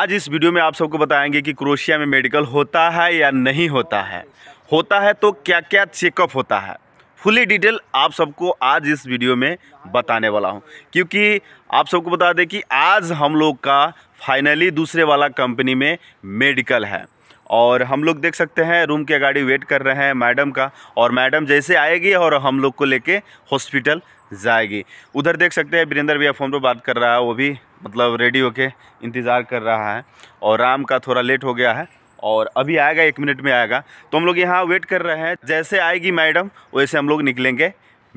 आज इस वीडियो में आप सबको बताएंगे कि क्रोशिया में मेडिकल होता है या नहीं होता है होता है तो क्या क्या चेकअप होता है फुली डिटेल आप सबको आज इस वीडियो में बताने वाला हूं क्योंकि आप सबको बता दें कि आज हम लोग का फाइनली दूसरे वाला कंपनी में मेडिकल है और हम लोग देख सकते हैं रूम के गाड़ी वेट कर रहे हैं मैडम का और मैडम जैसे आएगी और हम लोग को लेके हॉस्पिटल जाएगी उधर देख सकते हैं वीरेंद्र भैया फ़ोन पर बात कर रहा है वो भी मतलब रेडी होके इंतज़ार कर रहा है और राम का थोड़ा लेट हो गया है और अभी आएगा एक मिनट में आएगा तो हम लोग यहाँ वेट कर रहे हैं जैसे आएगी मैडम वैसे हम लोग निकलेंगे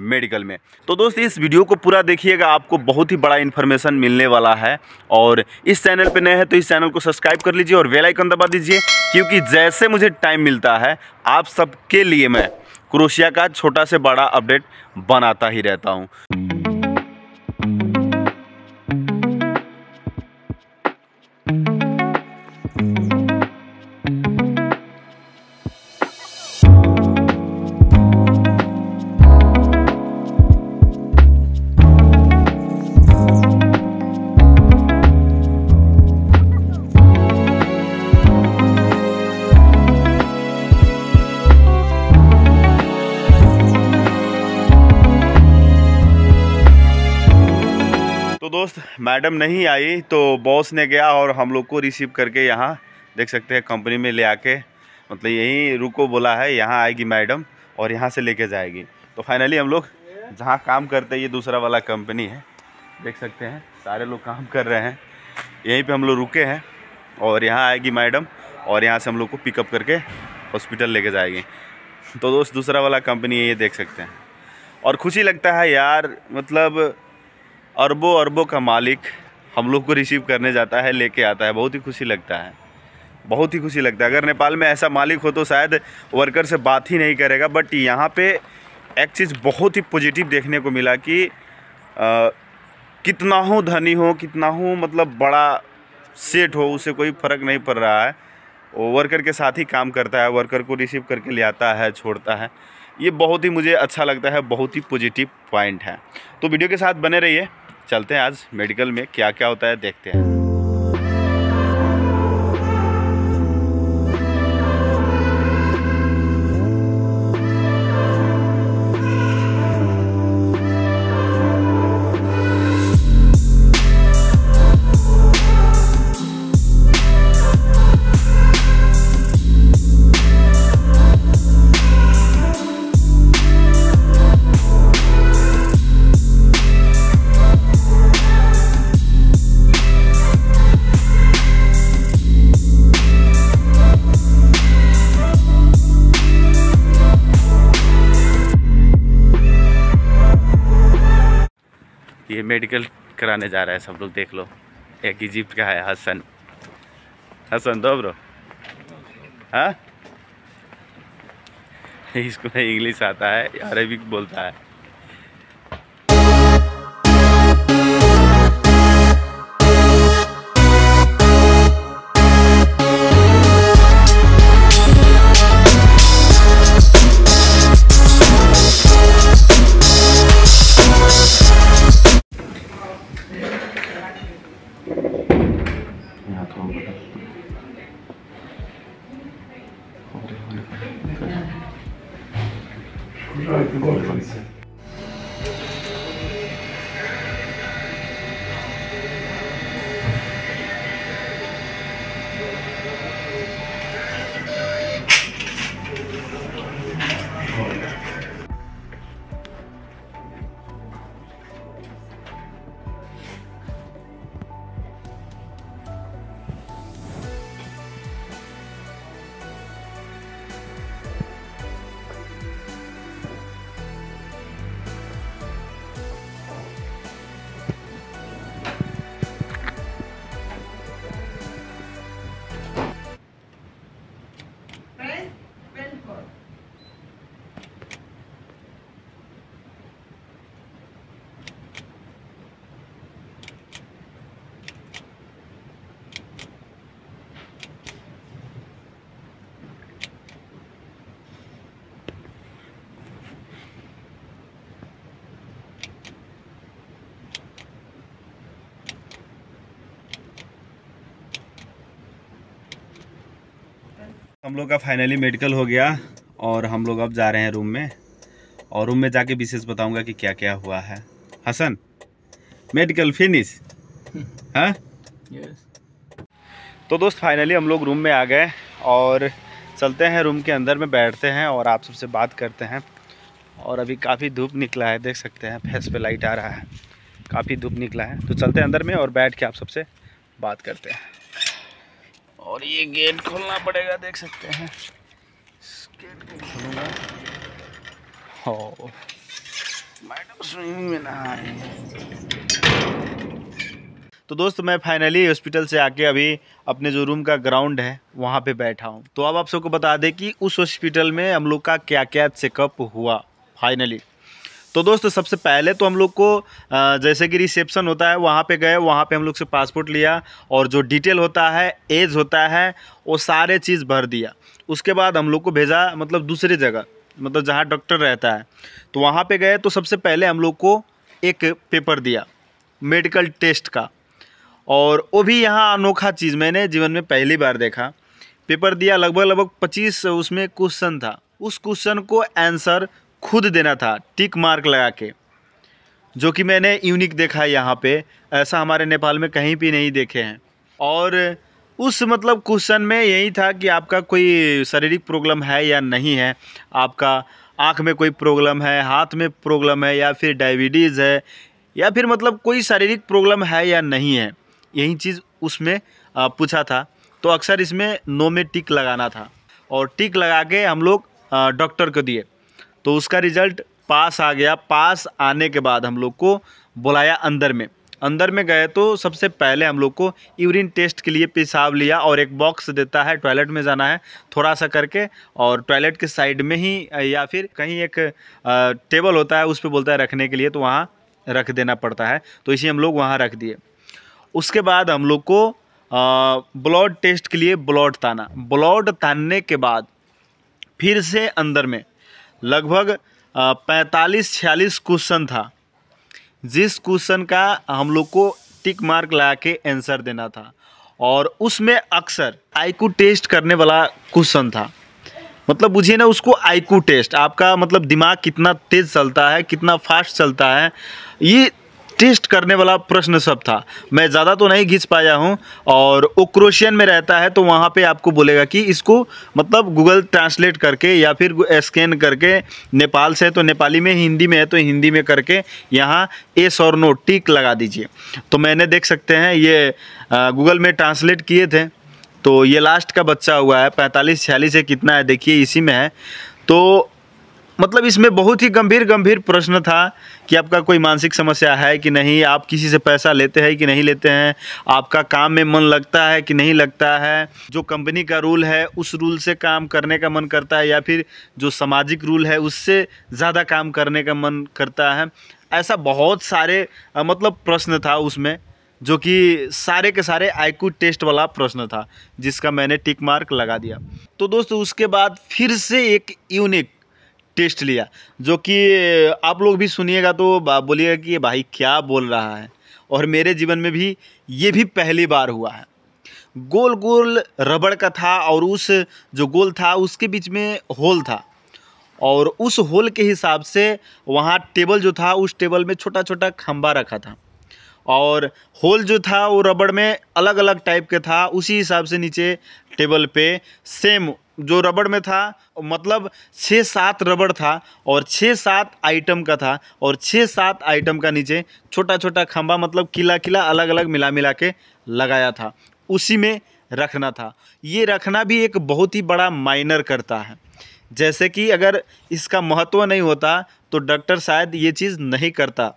मेडिकल में तो दोस्त इस वीडियो को पूरा देखिएगा आपको बहुत ही बड़ा इन्फॉर्मेशन मिलने वाला है और इस चैनल पे नए हैं तो इस चैनल को सब्सक्राइब कर लीजिए और वेल आइकन दबा दीजिए क्योंकि जैसे मुझे टाइम मिलता है आप सबके लिए मैं क्रोशिया का छोटा से बड़ा अपडेट बनाता ही रहता हूँ मैडम नहीं आई तो बॉस ने गया और हम लोग को रिसीव करके यहाँ देख सकते हैं कंपनी में ले आके मतलब यहीं रुको बोला है यहाँ आएगी मैडम और यहाँ से लेके जाएगी तो फाइनली हम लोग जहाँ काम करते हैं ये दूसरा वाला कंपनी है देख सकते हैं सारे लोग काम कर रहे हैं यहीं पे हम लोग रुके हैं और यहाँ आएगी मैडम और यहाँ से हम लोग को पिकअप करके हॉस्पिटल लेके जाएगी तो दोस्त दूसरा वाला कंपनी है ये देख सकते हैं और खुशी लगता है यार मतलब अरबों अरबों का मालिक हम लोग को रिसीव करने जाता है लेके आता है बहुत ही खुशी लगता है बहुत ही खुशी लगता है अगर नेपाल में ऐसा मालिक हो तो शायद वर्कर से बात ही नहीं करेगा बट यहाँ पे एक चीज़ बहुत ही पॉजिटिव देखने को मिला कि आ, कितना हो धनी हो कितना हो मतलब बड़ा सेट हो उसे कोई फ़र्क नहीं पड़ रहा है वो वर्कर के साथ ही काम करता है वर्कर को रिसीव करके ले आता है छोड़ता है ये बहुत ही मुझे अच्छा लगता है बहुत ही पॉजिटिव पॉइंट है तो वीडियो के साथ बने रहिए चलते हैं आज मेडिकल में क्या क्या होता है देखते हैं मेडिकल कराने जा रहा है सब लोग देख लो एक इजिप्ट का है हसन हसन दो ब्रो हाँ इसको इंग्लिश आता है अरेबिक बोलता है हम लोग का फाइनली मेडिकल हो गया और हम लोग अब जा रहे हैं रूम में और रूम में जाके विशेष बताऊंगा कि क्या क्या हुआ है हसन मेडिकल फिनिश हाँ तो दोस्त फाइनली हम लोग रूम में आ गए और चलते हैं रूम के अंदर में बैठते हैं और आप सबसे बात करते हैं और अभी काफ़ी धूप निकला है देख सकते हैं फेस पे लाइट आ रहा है काफ़ी धूप निकला है तो चलते हैं अंदर में और बैठ के आप सबसे बात करते हैं और ये गेट खोलना पड़ेगा देख सकते हैं गेट को खोलूँगा हो मैडम स्विमिंग में नहाए तो दोस्त मैं फाइनली हॉस्पिटल से आके अभी अपने जो रूम का ग्राउंड है वहाँ पे बैठा हूँ तो अब आप सबको बता दें कि उस हॉस्पिटल में हम लोग का क्या क्या चेकअप हुआ फाइनली तो दोस्तों सबसे पहले तो हम लोग को जैसे कि रिसेप्शन होता है वहाँ पे गए वहाँ पे हम लोग से पासपोर्ट लिया और जो डिटेल होता है एज होता है वो सारे चीज़ भर दिया उसके बाद हम लोग को भेजा मतलब दूसरी जगह मतलब जहाँ डॉक्टर रहता है तो वहाँ पे गए तो सबसे पहले हम लोग को एक पेपर दिया मेडिकल टेस्ट का और वो भी यहाँ अनोखा चीज़ मैंने जीवन में पहली बार देखा पेपर दिया लगभग लगभग पच्चीस उसमें क्वेश्चन था उस क्वेश्चन को आंसर खुद देना था टिक मार्क लगा के जो कि मैंने यूनिक देखा है यहाँ पे ऐसा हमारे नेपाल में कहीं भी नहीं देखे हैं और उस मतलब क्वेश्चन में यही था कि आपका कोई शारीरिक प्रॉब्लम है या नहीं है आपका आँख में कोई प्रॉब्लम है हाथ में प्रॉब्लम है या फिर डायबिटीज़ है या फिर मतलब कोई शारीरिक प्रॉब्लम है या नहीं है यही चीज़ उसमें पूछा था तो अक्सर इसमें नो में टिक लगाना था और टिक लगा के हम लोग डॉक्टर को दिए तो उसका रिज़ल्ट पास आ गया पास आने के बाद हम लोग को बुलाया अंदर में अंदर में गए तो सबसे पहले हम लोग को यूरिन टेस्ट के लिए पेशाब लिया और एक बॉक्स देता है टॉयलेट में जाना है थोड़ा सा करके और टॉयलेट के साइड में ही या फिर कहीं एक टेबल होता है उस पर बोलता है रखने के लिए तो वहाँ रख देना पड़ता है तो इसी हम लोग वहाँ रख दिए उसके बाद हम लोग को ब्लड टेस्ट के लिए ब्लड ताना ब्लड तानने के बाद फिर से अंदर में लगभग पैंतालीस छियालीस क्वेश्चन था जिस क्वेश्चन का हम लोग को टिक मार्क लगा के आंसर देना था और उसमें अक्सर आईक्यू टेस्ट करने वाला क्वेश्चन था मतलब बुझिए ना उसको आईक्यू टेस्ट आपका मतलब दिमाग कितना तेज़ चलता है कितना फास्ट चलता है ये टेस्ट करने वाला प्रश्न सब था मैं ज़्यादा तो नहीं घिस पाया हूँ और वो क्रोशियन में रहता है तो वहाँ पे आपको बोलेगा कि इसको मतलब गूगल ट्रांसलेट करके या फिर स्कैन करके नेपाल से तो नेपाली में हिंदी में है तो हिंदी में करके यहाँ एस और नो टिक लगा दीजिए तो मैंने देख सकते हैं ये गूगल में ट्रांसलेट किए थे तो ये लास्ट का बच्चा हुआ है पैंतालीस छियालीस है कितना है देखिए इसी में है तो मतलब इसमें बहुत ही गंभीर गंभीर प्रश्न था कि आपका कोई मानसिक समस्या है कि नहीं आप किसी से पैसा लेते हैं कि नहीं लेते हैं आपका काम में मन लगता है कि नहीं लगता है जो कंपनी का रूल है उस रूल से काम करने का मन करता है या फिर जो सामाजिक रूल है उससे ज़्यादा काम करने का मन करता है ऐसा बहुत सारे मतलब प्रश्न था उसमें जो कि सारे के सारे आईक्यू टेस्ट वाला प्रश्न था जिसका मैंने टिक मार्क लगा दिया तो दोस्तों उसके बाद फिर से एक यूनिक टेस्ट लिया जो कि आप लोग भी सुनिएगा तो बोलिएगा कि भाई क्या बोल रहा है और मेरे जीवन में भी ये भी पहली बार हुआ है गोल गोल रबड़ का था और उस जो गोल था उसके बीच में होल था और उस होल के हिसाब से वहाँ टेबल जो था उस टेबल में छोटा छोटा खम्बा रखा था और होल जो था वो रबड़ में अलग अलग टाइप के था उसी हिसाब से नीचे टेबल पे सेम जो रबड़ में था मतलब छः सात रबड़ था और छः सात आइटम का था और छः सात आइटम का नीचे छोटा छोटा खंभा मतलब किला किला अलग अलग मिला मिला के लगाया था उसी में रखना था ये रखना भी एक बहुत ही बड़ा माइनर करता है जैसे कि अगर इसका महत्व नहीं होता तो डॉक्टर शायद ये चीज़ नहीं करता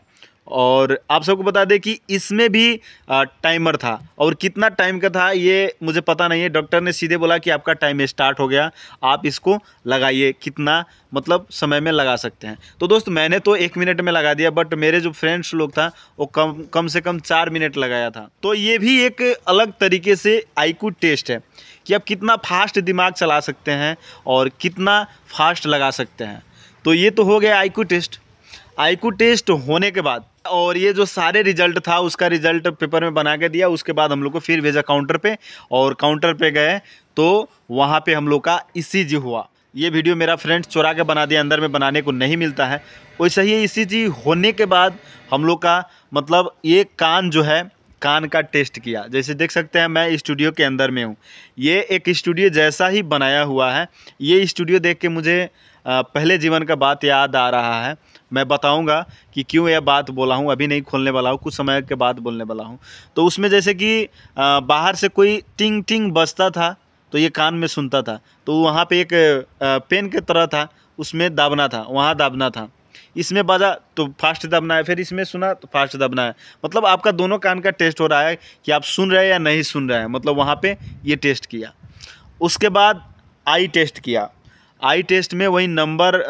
और आप सबको बता दें कि इसमें भी टाइमर था और कितना टाइम का था ये मुझे पता नहीं है डॉक्टर ने सीधे बोला कि आपका टाइम स्टार्ट हो गया आप इसको लगाइए कितना मतलब समय में लगा सकते हैं तो दोस्त मैंने तो एक मिनट में लगा दिया बट मेरे जो फ्रेंड्स लोग था वो कम कम से कम चार मिनट लगाया था तो ये भी एक अलग तरीके से आईकू टेस्ट है कि आप कितना फास्ट दिमाग चला सकते हैं और कितना फास्ट लगा सकते हैं तो ये तो हो गया आईकू टेस्ट आईक्यू टेस्ट होने के बाद और ये जो सारे रिजल्ट था उसका रिजल्ट पेपर में बना के दिया उसके बाद हम लोग को फिर भेजा काउंटर पे और काउंटर पे गए तो वहाँ पे हम लोग का ई e हुआ ये वीडियो मेरा फ्रेंड चुरा के बना दिया अंदर में बनाने को नहीं मिलता है वैसे ही ई e होने के बाद हम लोग का मतलब ये कान जो है कान का टेस्ट किया जैसे देख सकते हैं मैं स्टूडियो के अंदर में हूँ ये एक स्टूडियो जैसा ही बनाया हुआ है ये स्टूडियो देख के मुझे पहले जीवन का बात याद आ रहा है मैं बताऊंगा कि क्यों यह बात बोला हूँ अभी नहीं खोलने वाला हूँ कुछ समय के बाद बोलने वाला हूँ तो उसमें जैसे कि बाहर से कोई टिंग टिंग बजता था तो ये कान में सुनता था तो वहाँ पे एक पेन के तरह था उसमें दाबना था वहाँ दाबना था इसमें बजा तो फास्ट दबना है फिर इसमें सुना तो फास्ट दबना है मतलब आपका दोनों कान का टेस्ट हो रहा है कि आप सुन रहे हैं या नहीं सुन रहे हैं मतलब वहाँ पे ये टेस्ट किया उसके बाद आई टेस्ट किया आई टेस्ट में वही नंबर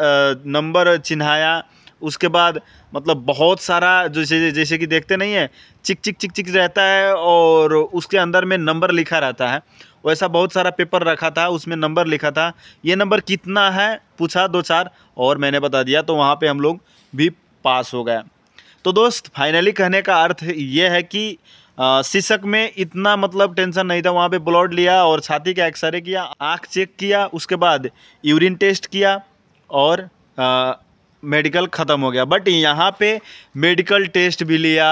नंबर चिन्हाया उसके बाद मतलब बहुत सारा जैसे जैसे कि देखते नहीं है चिक चिक चिक चिक रहता है और उसके अंदर में नंबर लिखा रहता है वैसा बहुत सारा पेपर रखा था उसमें नंबर लिखा था ये नंबर कितना है पूछा दो चार और मैंने बता दिया तो वहाँ पर हम लोग भी पास हो गए तो दोस्त फाइनली कहने का अर्थ ये है कि शीशक में इतना मतलब टेंशन नहीं था वहाँ पे ब्लड लिया और छाती का एक्सरे किया आँख चेक किया उसके बाद यूरिन टेस्ट किया और मेडिकल ख़त्म हो गया बट यहाँ पे मेडिकल टेस्ट भी लिया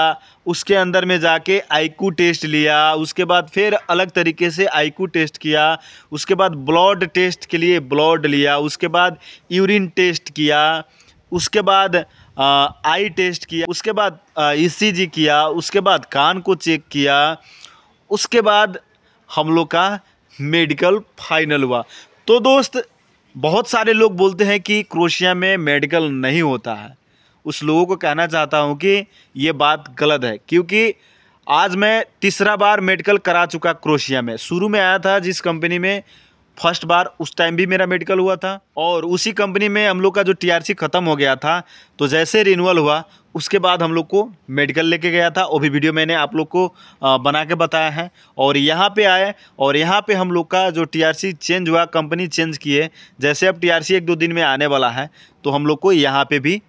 उसके अंदर में जाके आईक्यू टेस्ट लिया उसके बाद फिर अलग तरीके से आईक्यू टेस्ट किया उसके बाद ब्लड टेस्ट के लिए ब्लड लिया उसके बाद यूरिन टेस्ट किया उसके बाद आई टेस्ट किया उसके बाद ई e किया उसके बाद कान को चेक किया उसके बाद हम लोग का मेडिकल फाइनल हुआ तो दोस्त बहुत सारे लोग बोलते हैं कि क्रोशिया में मेडिकल नहीं होता है उस लोगों को कहना चाहता हूँ कि ये बात गलत है क्योंकि आज मैं तीसरा बार मेडिकल करा चुका क्रोशिया में शुरू में आया था जिस कंपनी में फर्स्ट बार उस टाइम भी मेरा मेडिकल हुआ था और उसी कंपनी में हम लोग का जो टीआरसी ख़त्म हो गया था तो जैसे रिन्यूअल हुआ उसके बाद हम लोग को मेडिकल लेके गया था वो भी वीडियो मैंने आप लोग को बना के बताया है और यहाँ पे आए और यहाँ पे हम लोग का जो टीआरसी चेंज हुआ कंपनी चेंज किए जैसे अब टीआरसी एक दो दिन में आने वाला है तो हम लोग को यहाँ पे भी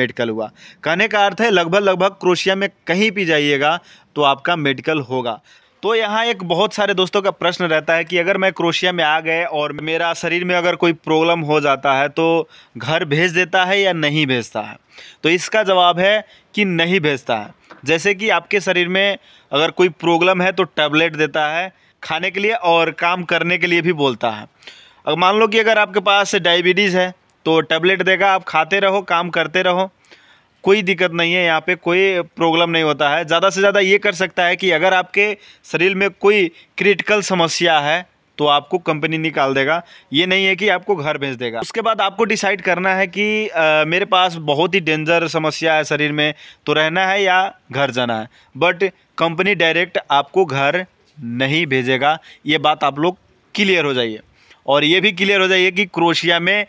मेडिकल हुआ कहने का अर्थ है लगभग लगभग क्रोशिया में कहीं भी जाइएगा तो आपका मेडिकल होगा तो यहाँ एक बहुत सारे दोस्तों का प्रश्न रहता है कि अगर मैं क्रोशिया में आ गए और मेरा शरीर में अगर कोई प्रॉब्लम हो जाता है तो घर भेज देता है या नहीं भेजता है तो इसका जवाब है कि नहीं भेजता है जैसे कि आपके शरीर में अगर कोई प्रॉब्लम है तो टैबलेट देता है खाने के लिए और काम करने के लिए भी बोलता है अब मान लो कि अगर आपके पास डायबिटीज़ है तो टैबलेट देगा आप खाते रहो काम करते रहो कोई दिक्कत नहीं है यहाँ पे कोई प्रॉब्लम नहीं होता है ज़्यादा से ज़्यादा ये कर सकता है कि अगर आपके शरीर में कोई क्रिटिकल समस्या है तो आपको कंपनी निकाल देगा ये नहीं है कि आपको घर भेज देगा उसके बाद आपको डिसाइड करना है कि आ, मेरे पास बहुत ही डेंजर समस्या है शरीर में तो रहना है या घर जाना है बट कंपनी डायरेक्ट आपको घर नहीं भेजेगा ये बात आप लोग क्लियर हो जाइए और ये भी क्लियर हो जाइए कि क्रोशिया में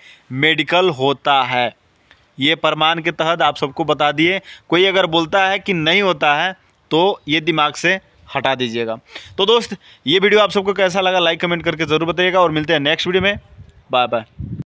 मेडिकल होता है ये प्रमाण के तहत आप सबको बता दिए कोई अगर बोलता है कि नहीं होता है तो ये दिमाग से हटा दीजिएगा तो दोस्त ये वीडियो आप सबको कैसा लगा लाइक कमेंट करके ज़रूर बताइएगा और मिलते हैं नेक्स्ट वीडियो में बाय बाय